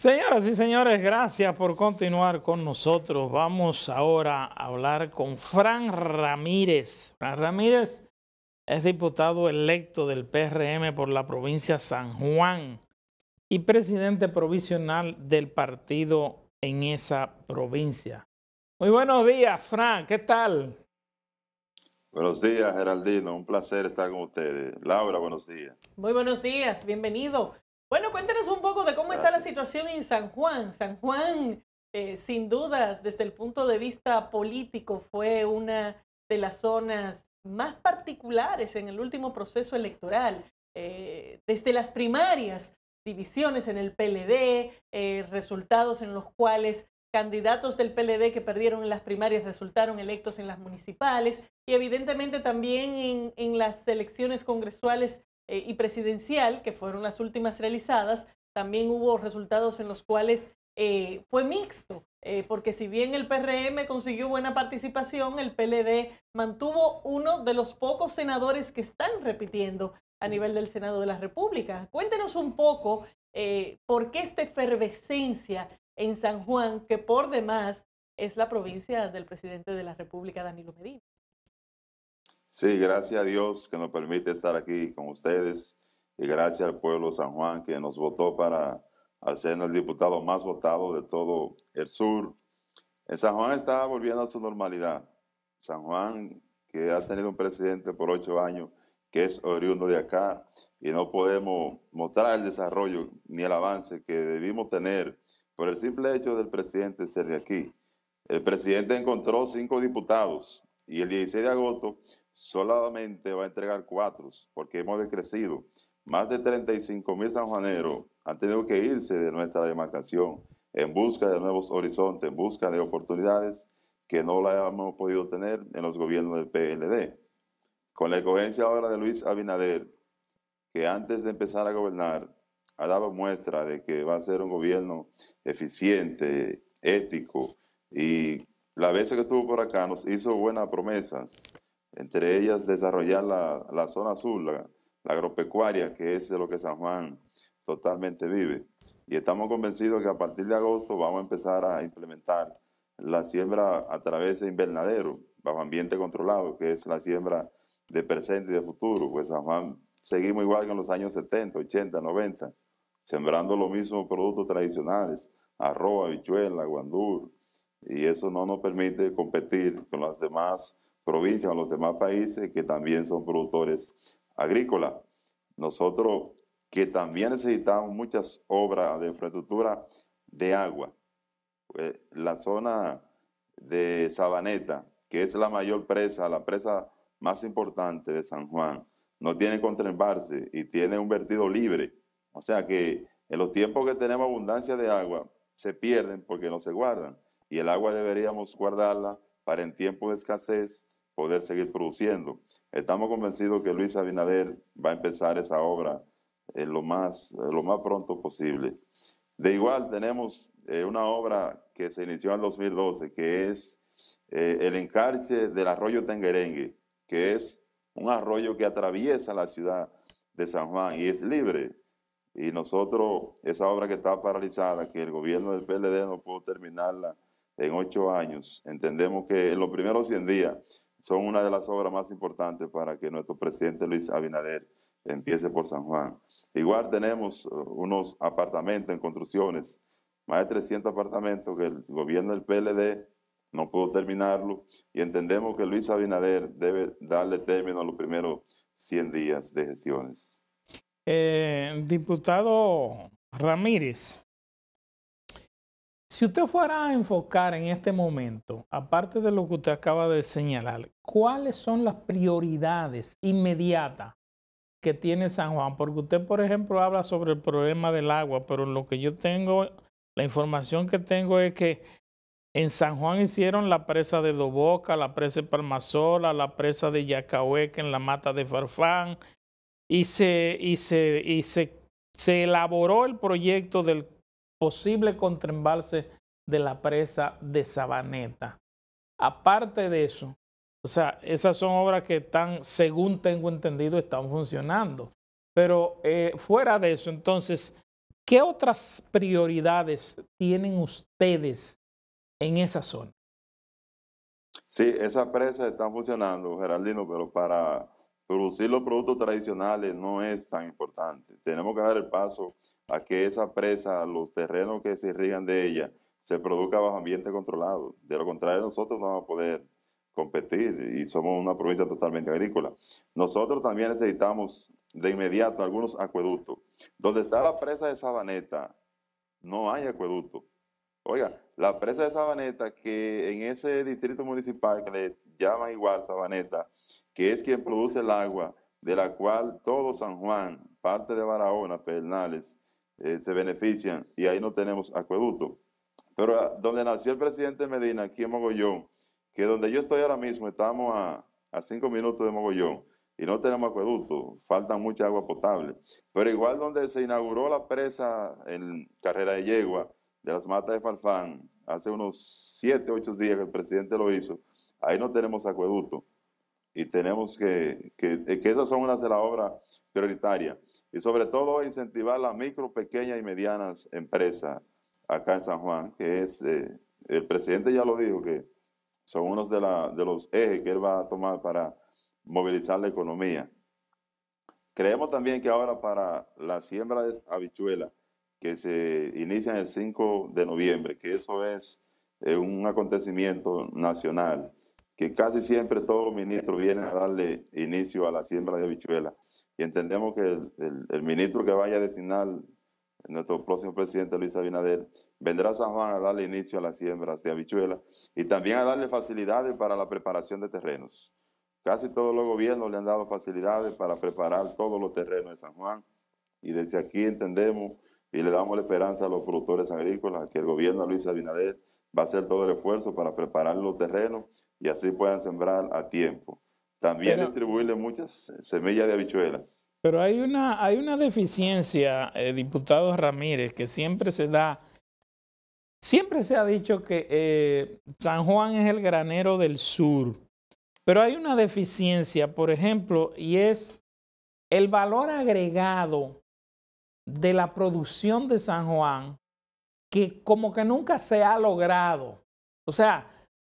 Señoras y señores, gracias por continuar con nosotros. Vamos ahora a hablar con Fran Ramírez. Fran Ramírez es diputado electo del PRM por la provincia San Juan y presidente provisional del partido en esa provincia. Muy buenos días, Fran, ¿qué tal? Buenos días, Geraldino. Un placer estar con ustedes. Laura, buenos días. Muy buenos días, bienvenido está la situación en San Juan? San Juan, eh, sin dudas, desde el punto de vista político, fue una de las zonas más particulares en el último proceso electoral. Eh, desde las primarias, divisiones en el PLD, eh, resultados en los cuales candidatos del PLD que perdieron en las primarias resultaron electos en las municipales y evidentemente también en, las elecciones congresuales y presidencial, que fueron las últimas realizadas, también hubo resultados en los cuales eh, fue mixto, eh, porque si bien el PRM consiguió buena participación, el PLD mantuvo uno de los pocos senadores que están repitiendo a nivel del Senado de la República. Cuéntenos un poco eh, por qué esta efervescencia en San Juan, que por demás es la provincia del presidente de la República, Danilo Medina. Sí, gracias a Dios que nos permite estar aquí con ustedes y gracias al pueblo San Juan que nos votó para ser el diputado más votado de todo el sur. En San Juan está volviendo a su normalidad. San Juan, que ha tenido un presidente por ocho años, que es oriundo de acá, y no podemos mostrar el desarrollo ni el avance que debimos tener por el simple hecho del presidente ser de aquí. El presidente encontró cinco diputados y el 16 de agosto solamente va a entregar cuatro, porque hemos decrecido. Más de 35 mil sanjuaneros han tenido que irse de nuestra demarcación en busca de nuevos horizontes, en busca de oportunidades que no la hemos podido tener en los gobiernos del PLD. Con la cogencia ahora de Luis Abinader, que antes de empezar a gobernar, ha dado muestra de que va a ser un gobierno eficiente, ético, y la vez que estuvo por acá nos hizo buenas promesas, entre ellas desarrollar la, la zona azul, la agropecuaria, que es de lo que San Juan totalmente vive. Y estamos convencidos que a partir de agosto vamos a empezar a implementar la siembra a través de invernadero, bajo ambiente controlado, que es la siembra de presente y de futuro. Pues San Juan seguimos igual que en los años 70, 80, 90, sembrando los mismos productos tradicionales, arroz, habichuela, guandur, y eso no nos permite competir con las demás provincias, con los demás países que también son productores agrícola. Nosotros que también necesitamos muchas obras de infraestructura de agua. Eh, la zona de Sabaneta, que es la mayor presa, la presa más importante de San Juan, no tiene contra y tiene un vertido libre. O sea que en los tiempos que tenemos abundancia de agua, se pierden porque no se guardan. Y el agua deberíamos guardarla para en tiempos de escasez poder seguir produciendo. Estamos convencidos que Luis Abinader va a empezar esa obra eh, lo, más, eh, lo más pronto posible. De igual, tenemos eh, una obra que se inició en 2012, que es el encarche del arroyo Tenguerengue, que es un arroyo que atraviesa la ciudad de San Juan y es libre. Y nosotros, esa obra que está paralizada, que el gobierno del PLD no pudo terminarla en ocho años, entendemos que en los primeros 100 días son una de las obras más importantes para que nuestro presidente Luis Abinader empiece por San Juan. Igual tenemos eh, unos apartamentos en construcciones, más de 300 apartamentos que el gobierno del PLD no pudo terminarlo y entendemos que Luis Abinader debe darle término a los primeros 100 días de gestiones. Eh, diputado Ramírez, si usted fuera a enfocar en este momento, aparte de lo que usted acaba de señalar, ¿cuáles son las prioridades inmediatas que tiene San Juan? Porque usted, por ejemplo, habla sobre el problema del agua, pero lo que yo tengo, la información que tengo es que en San Juan hicieron la presa de Doboca, la presa de Palmazola, la presa de Yacahueca en la mata de Farfán, y se, y se, y se elaboró el proyecto del posible contraembalse de la presa de Sabaneta. Aparte de eso, o sea, esas son obras que están, según tengo entendido, están funcionando. Pero eh, fuera de eso, entonces, ¿qué otras prioridades tienen ustedes en esa zona? Sí, esas presas están funcionando, Geraldino, pero para producir los productos tradicionales no es tan importante. Tenemos que dar el paso a que esa presa, los terrenos que se irrigan de ella, se produzca bajo ambiente controlado. De lo contrario, nosotros no vamos a poder competir y somos una provincia totalmente agrícola. Nosotros también necesitamos de inmediato algunos acueductos. Donde está la presa de Sabaneta, no hay acueducto. Oiga, la presa de Sabaneta, que en ese distrito municipal que le llaman igual Sabaneta, que es quien produce el agua, de la cual todo San Juan, parte de Barahona, Pernales, eh, se benefician y ahí no tenemos acueducto. Pero ah, donde nació el presidente Medina, aquí en Mogollón, que donde yo estoy ahora mismo, estamos a, cinco minutos de Mogollón y no tenemos acueducto, falta mucha agua potable. Pero igual donde se inauguró la presa en Carrera de Yegua, de las matas de Farfán, hace unos siete, ocho días que el presidente lo hizo, ahí no tenemos acueducto y tenemos que, que, eh, que esas son unas de las obras prioritarias y sobre todo incentivar las micro, pequeñas y medianas empresas acá en San Juan, que es, eh, el presidente ya lo dijo, que son unos de, los ejes que él va a tomar para movilizar la economía. Creemos también que ahora para la siembra de habichuela, que se inicia el 5 de noviembre, que eso es eh, un acontecimiento nacional, que casi siempre todos los ministros vienen a darle inicio a la siembra de habichuela y entendemos que el, ministro que vaya a designar nuestro próximo presidente Luis Abinader vendrá a San Juan a darle inicio a las siembras de habichuelas y también a darle facilidades para la preparación de terrenos. Casi todos los gobiernos le han dado facilidades para preparar todos los terrenos de San Juan y desde aquí entendemos y le damos la esperanza a los productores agrícolas que el gobierno Luis Abinader va a hacer todo el esfuerzo para preparar los terrenos y así puedan sembrar a tiempo. También distribuirle muchas eh, semillas de habichuelas. Pero hay una, hay una deficiencia, eh, diputado Ramírez, que siempre se da. Siempre se ha dicho que eh, San Juan es el granero del sur, pero hay una deficiencia, por ejemplo, y es el valor agregado de la producción de San Juan, que como que nunca se ha logrado. O sea,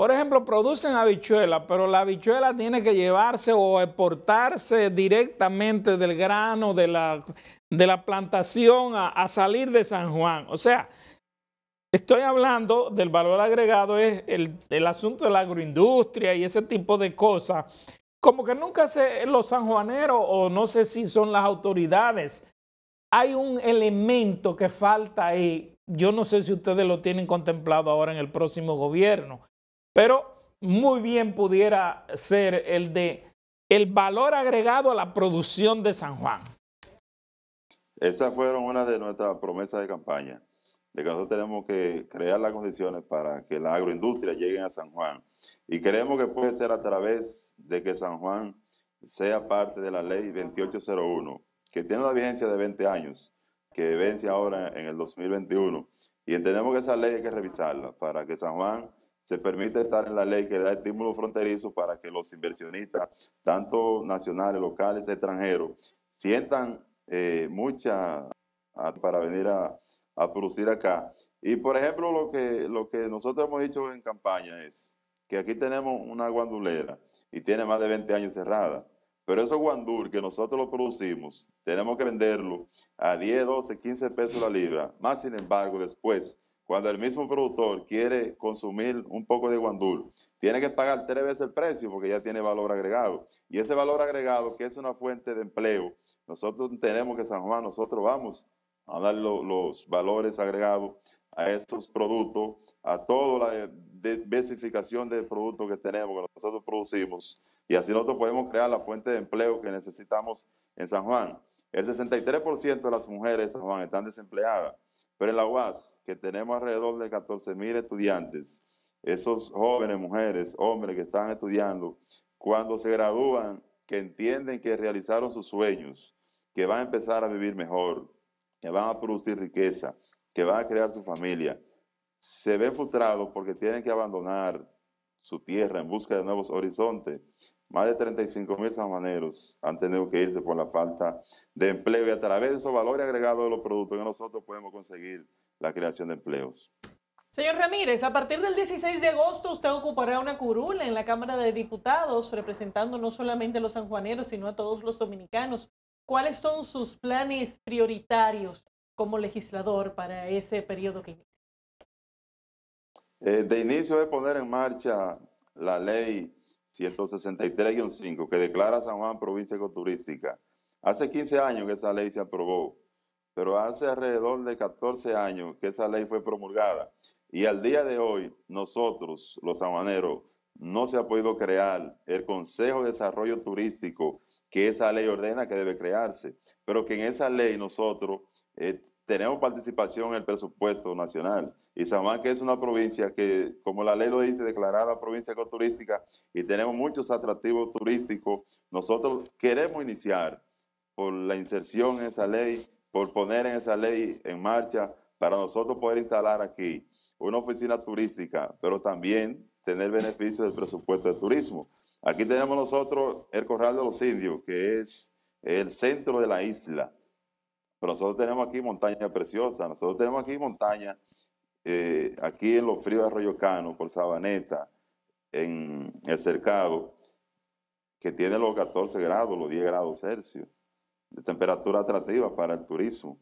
por ejemplo, producen habichuela, pero la habichuela tiene que llevarse o exportarse directamente del grano de la, plantación a, salir de San Juan. O sea, estoy hablando del valor agregado, es el, asunto de la agroindustria y ese tipo de cosas. Como que nunca se, los sanjuaneros, o no sé si son las autoridades, hay un elemento que falta y Yo no sé si ustedes lo tienen contemplado ahora en el próximo gobierno pero muy bien pudiera ser el de el valor agregado a la producción de San Juan. Esas fueron una de nuestras promesas de campaña, de que nosotros tenemos que crear las condiciones para que la agroindustria llegue a San Juan. Y creemos que puede ser a través de que San Juan sea parte de la ley 2801, que tiene una vigencia de 20 años, que vence ahora en el 2021. Y entendemos que esa ley hay que revisarla para que San Juan se permite estar en la ley que da estímulo fronterizo para que los inversionistas, tanto nacionales, locales, extranjeros, sientan eh, mucha para venir a, producir acá. Y por ejemplo, lo que, lo que nosotros hemos dicho en campaña es que aquí tenemos una guandulera y tiene más de 20 años cerrada. Pero esos guandul que nosotros lo producimos, tenemos que venderlo a 10, 12, 15 pesos la libra. Más sin embargo, después cuando el mismo productor quiere consumir un poco de guandul, tiene que pagar tres veces el precio porque ya tiene valor agregado. Y ese valor agregado, que es una fuente de empleo, nosotros tenemos que San Juan, nosotros vamos a dar los valores agregados a estos productos, a toda la diversificación de productos que tenemos, que nosotros producimos. Y así nosotros podemos crear la fuente de empleo que necesitamos en San Juan. El 63% de las mujeres de San Juan están desempleadas pero en la UAS, que tenemos alrededor de 14 mil estudiantes, esos jóvenes, mujeres, hombres que están estudiando, cuando se gradúan, que entienden que realizaron sus sueños, que van a empezar a vivir mejor, que van a producir riqueza, que van a crear su familia, se ven frustrados porque tienen que abandonar su tierra en busca de nuevos horizontes. Más de 35 mil sanjuaneros han tenido que irse por la falta de empleo y a través de esos valores agregados de los productos que nosotros podemos conseguir la creación de empleos. Señor Ramírez, a partir del 16 de agosto usted ocupará una curula en la Cámara de Diputados representando no solamente a los sanjuaneros, sino a todos los dominicanos. ¿Cuáles son sus planes prioritarios como legislador para ese periodo que inicia? Eh, de inicio de poner en marcha la ley 163-5 que declara San Juan provincia ecoturística. Hace 15 años que esa ley se aprobó, pero hace alrededor de 14 años que esa ley fue promulgada. Y al día de hoy, nosotros, los sanjuaneros, no se ha podido crear el Consejo de Desarrollo Turístico que esa ley ordena que debe crearse, pero que en esa ley nosotros eh, tenemos participación en el presupuesto nacional. Y Samán, que es una provincia que, como la ley lo dice, declarada provincia ecoturística y tenemos muchos atractivos turísticos, nosotros queremos iniciar por la inserción en esa ley, por poner en esa ley en marcha para nosotros poder instalar aquí una oficina turística, pero también tener beneficio del presupuesto de turismo. Aquí tenemos nosotros el Corral de los Indios, que es el centro de la isla pero nosotros tenemos aquí montaña preciosa, nosotros tenemos aquí montaña, eh, aquí en los fríos de Arroyo Cano, por Sabaneta, en el cercado, que tiene los 14 grados, los 10 grados Celsius, de temperatura atractiva para el turismo.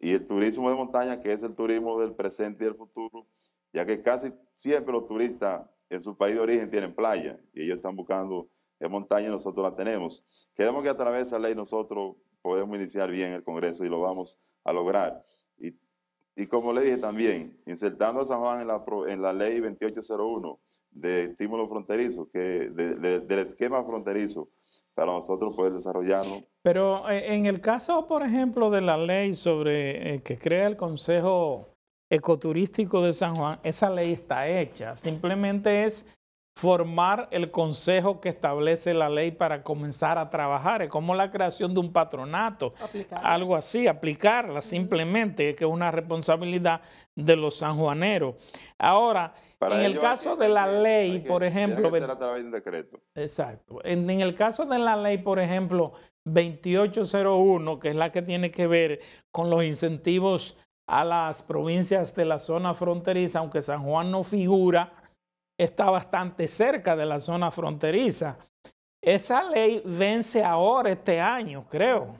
Y el turismo de montaña, que es el turismo del presente y del futuro, ya que casi siempre los turistas en su país de origen tienen playa y ellos están buscando en montaña y nosotros la tenemos. Queremos que a través de esa ley nosotros podemos iniciar bien el Congreso y lo vamos a lograr. Y, y como le dije también, insertando a San Juan en la, en la ley 2801 de estímulo fronterizo, que del esquema fronterizo, para nosotros poder desarrollarlo. Pero eh, en el caso, por ejemplo, de la ley sobre eh, que crea el Consejo Ecoturístico de San Juan, esa ley está hecha. Simplemente es formar el consejo que establece la ley para comenzar a trabajar. Es como la creación de un patronato, algo así, aplicarla simplemente, que es una responsabilidad de los sanjuaneros. Ahora, en el caso de la ley, por ejemplo... a través de decreto. Exacto. en el caso de la ley, por ejemplo, 2801, que es la que tiene que ver con los incentivos a las provincias de la zona fronteriza, aunque San Juan no figura está bastante cerca de la zona fronteriza. Esa ley vence ahora este año, creo.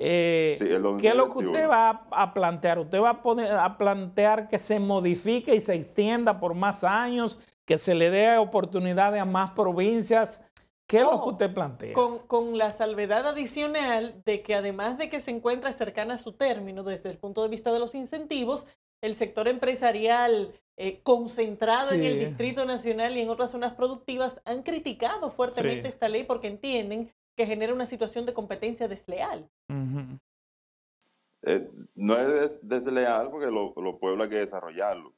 Eh, ¿Qué es lo que usted va a plantear? ¿Usted va a, a plantear que se modifique y se extienda por más años, que se le dé oportunidades a más provincias? ¿Qué es lo que usted plantea? Con, con, la salvedad adicional de que además de que se encuentra cercana a su término desde el punto de vista de los incentivos, el sector empresarial eh, concentrado en el Distrito Nacional y en otras zonas productivas han criticado fuertemente esta ley porque entienden que genera una situación de competencia desleal. Eh, no es desleal porque los pueblos hay que desarrollarlo.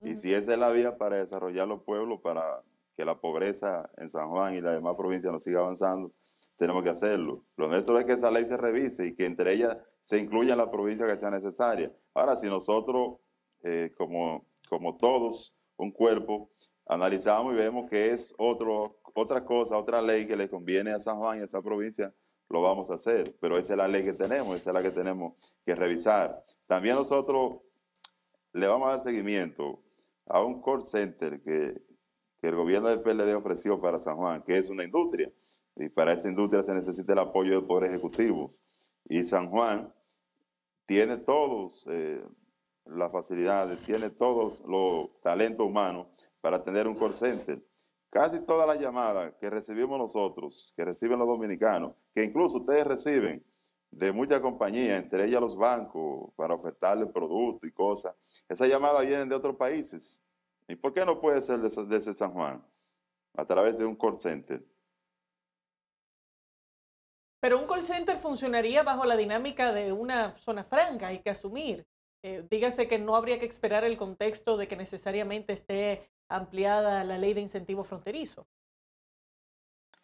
Y si esa es la vía para desarrollar los pueblos, para que la pobreza en San Juan y las demás provincias no siga avanzando, tenemos que hacerlo. Lo nuestro es que esa ley se revise y que entre ellas se en la provincia que sea necesaria. Ahora, si nosotros, eh, como, como todos, un cuerpo, analizamos y vemos que es otro, otra cosa, otra ley que le conviene a San Juan y a esa provincia, lo vamos a hacer. Pero esa es la ley que tenemos, esa es la que tenemos que revisar. También nosotros le vamos a dar seguimiento a un call center que, que el gobierno del PLD ofreció para San Juan, que es una industria. Y para esa industria se necesita el apoyo del Poder Ejecutivo. Y San Juan tiene todos eh, las facilidades, tiene todos los talentos humanos para tener un call center. Casi todas las llamadas que recibimos nosotros, que reciben los dominicanos, que incluso ustedes reciben de muchas compañías, entre ellas los bancos, para ofertarles productos y cosas, esas llamadas vienen de otros países. ¿Y por qué no puede ser desde San Juan? A través de un call center. Pero un call center funcionaría bajo la dinámica de una zona franca, hay que asumir. Eh, dígase que no habría que esperar el contexto de que necesariamente esté ampliada la ley de incentivo fronterizo.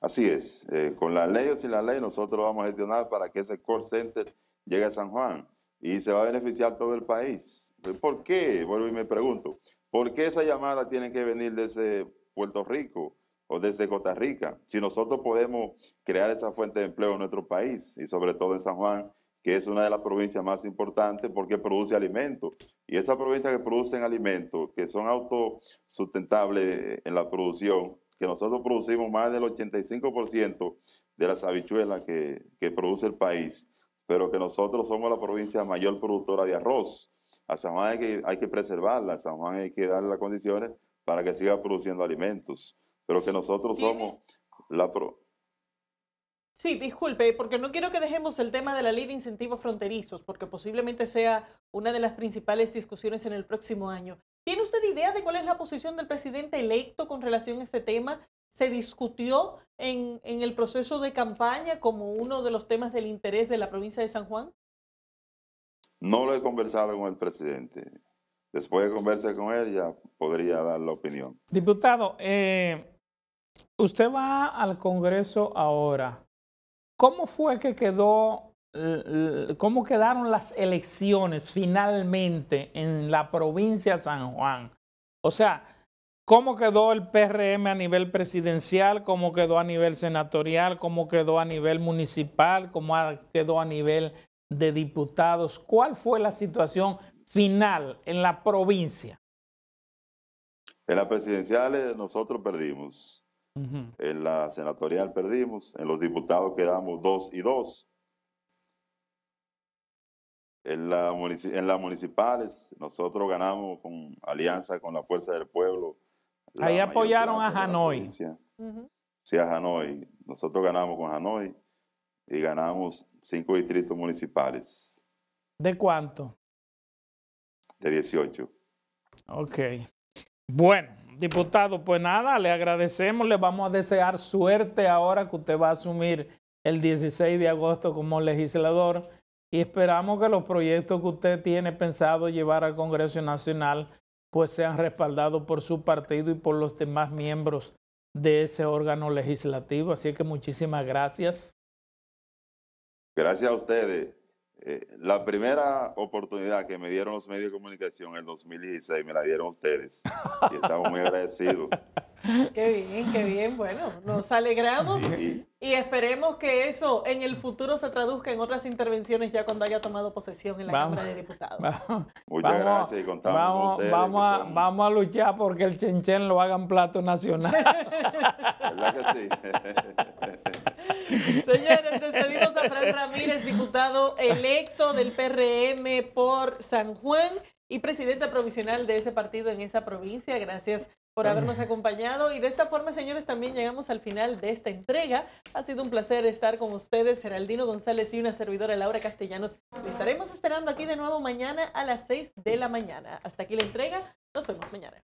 Así es, eh, con la ley o sin la ley nosotros vamos a gestionar para que ese call center llegue a San Juan y se va a beneficiar todo el país. ¿Por qué? Vuelvo y me pregunto, ¿por qué esa llamada tiene que venir desde Puerto Rico? o desde Costa Rica. Si nosotros podemos crear esa fuente de empleo en nuestro país y sobre todo en San Juan, que es una de las provincias más importantes porque produce alimentos. Y esa provincia que producen alimentos, que son autosustentables en la producción, que nosotros producimos más del 85% de las habichuelas que, produce el país, pero que nosotros somos la provincia mayor productora de arroz. A San Juan que, hay que preservarla, a San Juan hay que darle las condiciones para que siga produciendo alimentos pero que nosotros somos la pro. Sí, disculpe, porque no quiero que dejemos el tema de la ley de incentivos fronterizos, porque posiblemente sea una de las principales discusiones en el próximo año. ¿Tiene usted idea de cuál es la posición del presidente electo con relación a este tema? ¿Se discutió en, en el proceso de campaña como uno de los temas del interés de la provincia de San Juan? No lo he conversado con el presidente después de conversar con él ya podría dar la opinión. Diputado, eh, usted va al Congreso ahora. ¿Cómo fue que quedó, cómo quedaron las elecciones finalmente en la provincia de San Juan? O sea, ¿cómo quedó el PRM a nivel presidencial? ¿Cómo quedó a nivel senatorial? ¿Cómo quedó a nivel municipal? ¿Cómo quedó a nivel de diputados? ¿Cuál fue la situación final en la provincia? En las presidenciales eh, nosotros perdimos, en la senatorial perdimos, en los diputados quedamos dos y dos. En, las municipales nosotros ganamos con alianza con la Fuerza del Pueblo. Ahí apoyaron a Hanoi. Sí, a Hanoi. Nosotros ganamos con Hanoi y ganamos cinco distritos municipales. ¿De cuánto? de 18. Ok. Bueno, diputado, pues nada, le agradecemos, le vamos a desear suerte ahora que usted va a asumir el 16 de agosto como legislador y esperamos que los proyectos que usted tiene pensado llevar al Congreso Nacional pues sean respaldados por su partido y por los demás miembros de ese órgano legislativo. Así que muchísimas gracias. Gracias a ustedes. Eh, la primera oportunidad que me dieron los medios de comunicación en el 2016 me la dieron ustedes. Y estamos muy agradecidos. Qué bien, qué bien. Bueno, nos alegramos y esperemos que eso en el futuro se traduzca en otras intervenciones ya cuando haya tomado posesión en la Cámara de Diputados. Muchas gracias y contamos vamos, con ustedes. Vamos a, vamos a luchar porque el chenchen lo hagan plato nacional. ¿Verdad que sí? Señores, despedimos a Fran Ramírez, diputado electo del PRM por San Juan y presidenta provisional de ese partido en esa provincia. Gracias por habernos acompañado. Y de esta forma, señores, también llegamos al final de esta entrega. Ha sido un placer estar con ustedes, Geraldino González y una servidora, Laura Castellanos. estaremos esperando aquí de nuevo mañana a las 6 de la mañana. Hasta aquí la entrega. Nos vemos mañana.